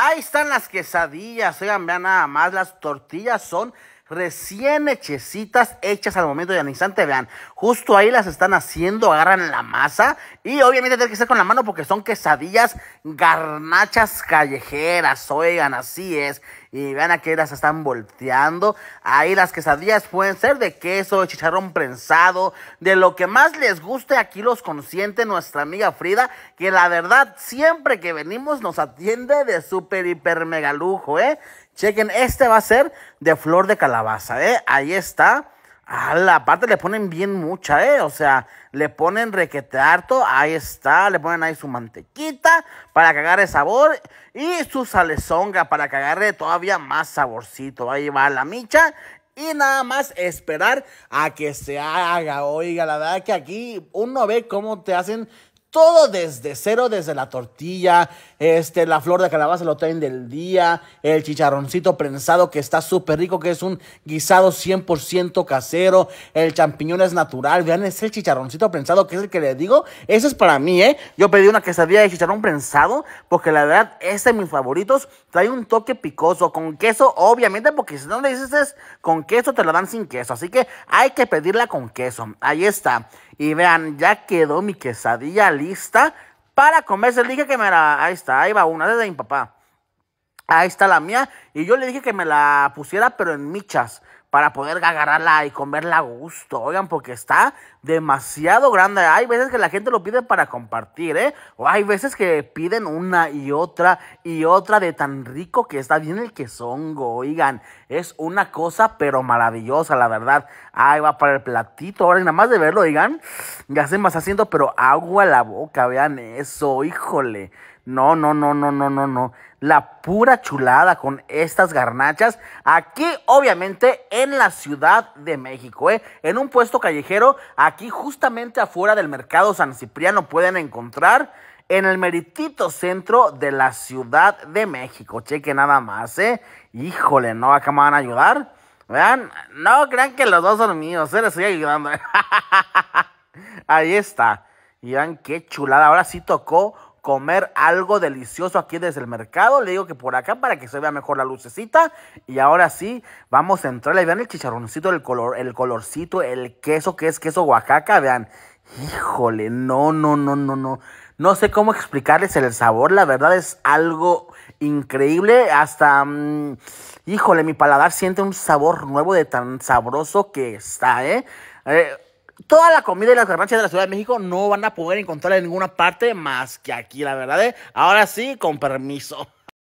Ahí están las quesadillas, oigan, vean nada más, las tortillas son recién hechecitas, hechas al momento y al instante, vean, justo ahí las están haciendo, agarran la masa y obviamente tiene que ser con la mano porque son quesadillas garnachas callejeras, oigan, así es. Y vean aquí las están volteando. Ahí las quesadillas pueden ser de queso, de chicharrón prensado, de lo que más les guste. Aquí los consiente nuestra amiga Frida, que la verdad siempre que venimos nos atiende de súper, hiper, mega lujo, ¿eh? Chequen, este va a ser de flor de calabaza, ¿eh? Ahí está. A la parte le ponen bien mucha, ¿eh? O sea, le ponen requete ahí está, le ponen ahí su mantequita para que agarre sabor y su salezonga para que agarre todavía más saborcito. Ahí va la micha y nada más esperar a que se haga. Oiga, la verdad que aquí uno ve cómo te hacen todo desde cero, desde la tortilla, este, la flor de calabaza lo traen del día, el chicharroncito prensado que está súper rico, que es un guisado 100% casero, el champiñón es natural, vean ese chicharroncito prensado que es el que le digo, ese es para mí, ¿eh? Yo pedí una quesadilla de chicharrón prensado porque la verdad es de mis favoritos, trae un toque picoso con queso, obviamente, porque si no le dices es con queso te lo dan sin queso, así que hay que pedirla con queso, ahí está. Y vean, ya quedó mi quesadilla lista para comerse. Le dije que me la... Ahí está, ahí va una, desde mi papá. Ahí está la mía. Y yo le dije que me la pusiera, pero en michas para poder agarrarla y comerla a gusto, oigan, porque está demasiado grande. Hay veces que la gente lo pide para compartir, ¿eh? O hay veces que piden una y otra y otra de tan rico que está bien el quesongo, oigan. Es una cosa pero maravillosa, la verdad. Ahí va para el platito, ahora nada más de verlo, oigan, ya se me está haciendo pero agua a la boca, vean eso, híjole. No, no, no, no, no, no, no. La pura chulada con estas garnachas. Aquí, obviamente, en la Ciudad de México, ¿eh? En un puesto callejero, aquí justamente afuera del mercado San Cipriano pueden encontrar en el meritito centro de la Ciudad de México. Cheque nada más, ¿eh? Híjole, ¿no? Acá me van a ayudar. Vean, no crean que los dos son míos, se ¿eh? les estoy ayudando. Ahí está. Y vean qué chulada. Ahora sí tocó comer algo delicioso aquí desde el mercado. Le digo que por acá para que se vea mejor la lucecita. Y ahora sí, vamos a entrarle. Vean el chicharroncito, el, color, el colorcito, el queso que es queso Oaxaca. Vean, híjole, no, no, no, no, no. No sé cómo explicarles el sabor. La verdad es algo increíble. Hasta, mm, híjole, mi paladar siente un sabor nuevo de tan sabroso que está, ¿eh? eh Toda la comida y las garnachas de la Ciudad de México no van a poder encontrar en ninguna parte más que aquí, la verdad. ¿eh? Ahora sí, con permiso.